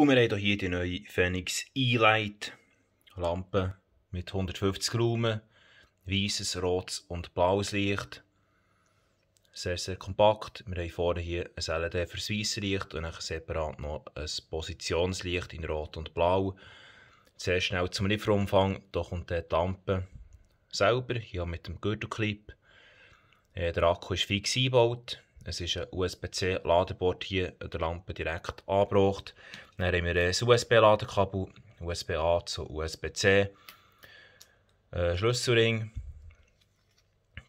Und wir haben hier die neue Phoenix E-Light. Lampe mit 150 Lumen, weißes, rotes und blaues Licht. Sehr, sehr kompakt. Wir haben vorne hier ein LED fürs weiße Licht und dann separat noch ein Positionslicht in rot und blau. Sehr schnell zum Lieferumfang, Hier kommt die Lampe selber, hier mit dem Gürtelclip. Äh, der Akku ist fix eingebaut, es ist ein USB-C-Ladeport hier an der Lampe direkt angebracht. Dann haben wir ein USB-Ladekabel, USB-A zu USB-C, äh, Schlüsselring,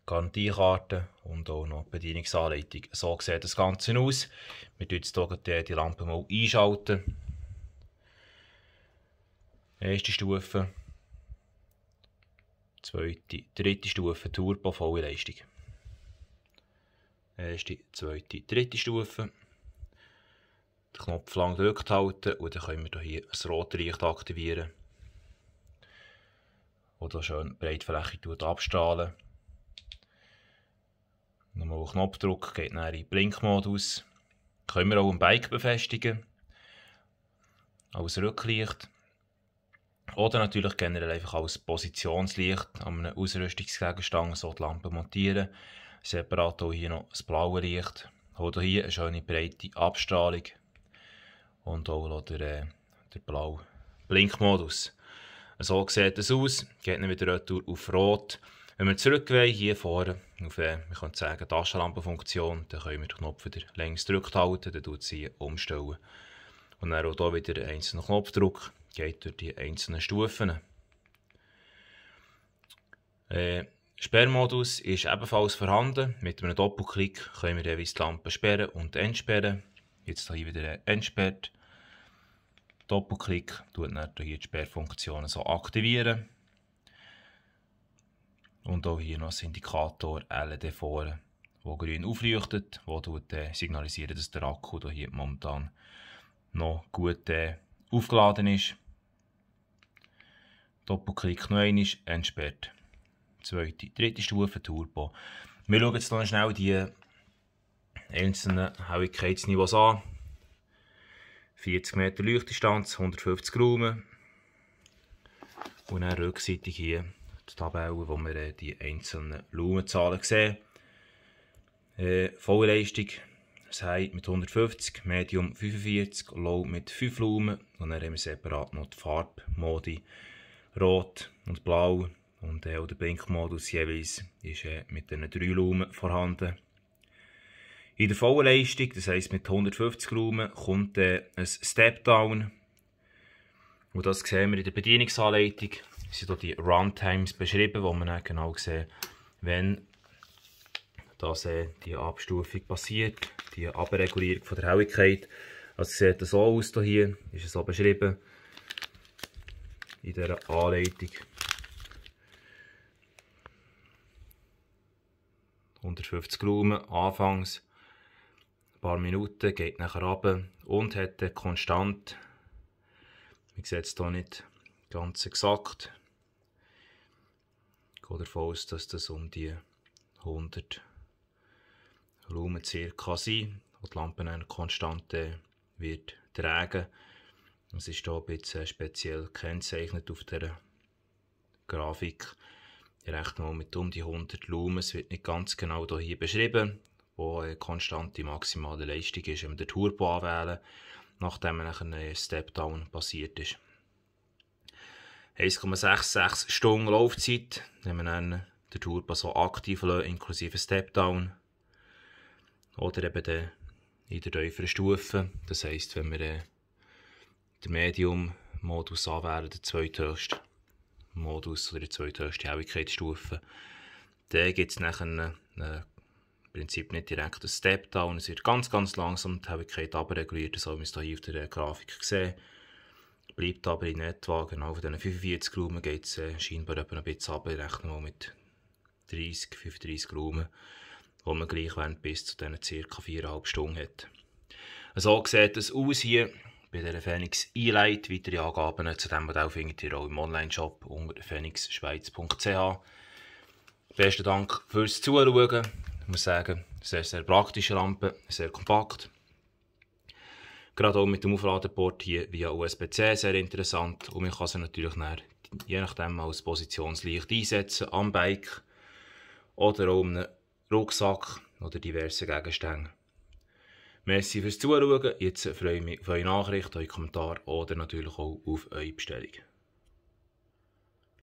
Garantiekarte und auch noch Bedienungsanleitung. So sieht das Ganze aus. Wir schalten jetzt hier die Lampe mal einschalten. Erste Stufe, zweite, dritte Stufe Turbo, volle Leistung. Erste, äh, zweite, dritte Stufe. Den Knopf lang gedrückt halten und dann können wir hier das rote Licht aktivieren. Oder schön breitflächig abstrahlen. Nochmal Knopfdruck geht dann in Blinkmodus. Können wir auch am Bike befestigen. Als Rücklicht. Oder natürlich generell einfach als Positionslicht an einem Ausrüstungsgegenstand so die Lampe montieren Separat auch hier noch das blaue Licht. Oder hier eine schöne breite Abstrahlung. Und auch der, äh, der blaue Blinkmodus. So sieht es aus. Geht dann wieder retour auf Rot. Wenn wir zurückgehen hier vorne, auf, äh, wir können sagen, Taschenlampenfunktion, dann können wir den Knopf wieder längs gedrückt halten, dann tut sie umstellen. Und dann auch hier wieder einzelner Knopfdruck, geht durch die einzelnen Stufen. Äh, Sperrmodus ist ebenfalls vorhanden. Mit einem Doppelklick können wir jeweils die Lampe sperren und entsperren. Jetzt hier wieder entsperrt. Doppelklick tut dann hier die Sperrfunktionen so aktivieren. Und auch hier noch ein Indikator LED vorne, wo grün aufleuchtet, wo äh, signalisiert, dass der Akku hier momentan noch gut äh, aufgeladen ist. Doppelklick noch einmal, entsperrt zweite, dritte Stufe Turbo. Wir schauen jetzt noch schnell die einzelnen Helligkeitsniveaus an. 40 Meter Leuchtdistanz, 150 Raum. Und dann rückseitig hier die Tabelle, wo wir äh, die einzelnen Lumenzahlen sehen. Äh, Vollleistung, das heißt mit 150, Medium 45, Low mit 5 Lumen. Und dann haben wir separat noch die Farbmodi, Rot und Blau. Und äh, auch der Blinkmodus jeweils ist äh, mit diesen drei Lumen vorhanden. In der vollen Leistung, das heisst mit 150 Lumen, kommt äh, ein Step-Down. Und das sehen wir in der Bedienungsanleitung. Es sind hier die Runtimes beschrieben, wo man dann genau sieht, wenn dass äh, die Abstufung passiert, die Abregulierung von der Helligkeit. Also sieht das so aus hier, ist es so beschrieben in dieser Anleitung. 150 Raum, anfangs ein paar Minuten, geht nachher runter und hat dann konstant, man sieht es hier nicht ganz exakt, ich gehe davon aus, dass das um die 100 Lumen circa sind, wo die Lampe eine konstante wird tragen. Es ist hier ein bisschen speziell gekennzeichnet auf der Grafik. Ich rechne mal mit um die 100 Lumen, es wird nicht ganz genau hier beschrieben, wo eine konstante maximale Leistung ist, wenn wir den Turbo anwählen, nachdem ein Step-Down passiert ist. 1,66 Stunden Laufzeit, wenn wir den Turbo so aktiv lassen, inklusive Step-Down. Oder eben den, in der tieferen Stufe, das heisst, wenn wir äh, den Medium-Modus anwählen, der zweithöchste. Modus oder die zweithöchste Helligkeitsstufe. Dann gibt es nachher äh, im Prinzip nicht direkt ein Step-Down, es wird ganz, ganz langsam die Helligkeit abreguliert, so wie man es hier auf der Grafik sehen. Bleibt aber in etwa, genau von diesen 45 Lumen geht es äh, scheinbar ein bisschen runter, rechnen wir mit 30, 35 Lumen, wo man gleich während bis zu diesen ca. 4,5 Stunden hat. Also, so sieht es aus hier bei der Phoenix einlegt. Weitere Angaben zu diesem Modell findet ihr auch im Online-Shop unter phoenixschweiz.ch. Besten Dank fürs Zuschauen. Ich muss sagen, sehr, sehr praktische Lampe, sehr kompakt. Gerade auch mit dem Aufladeport hier via USB-C sehr interessant. Und man kann sie natürlich dann, je nachdem als Positionslicht einsetzen am Bike oder auch in einem Rucksack oder diversen Gegenständen. Merci fürs Zuschauen. Jetzt freue ich mich auf eure Nachrichten, eure Kommentare oder natürlich auch auf eure Bestellung.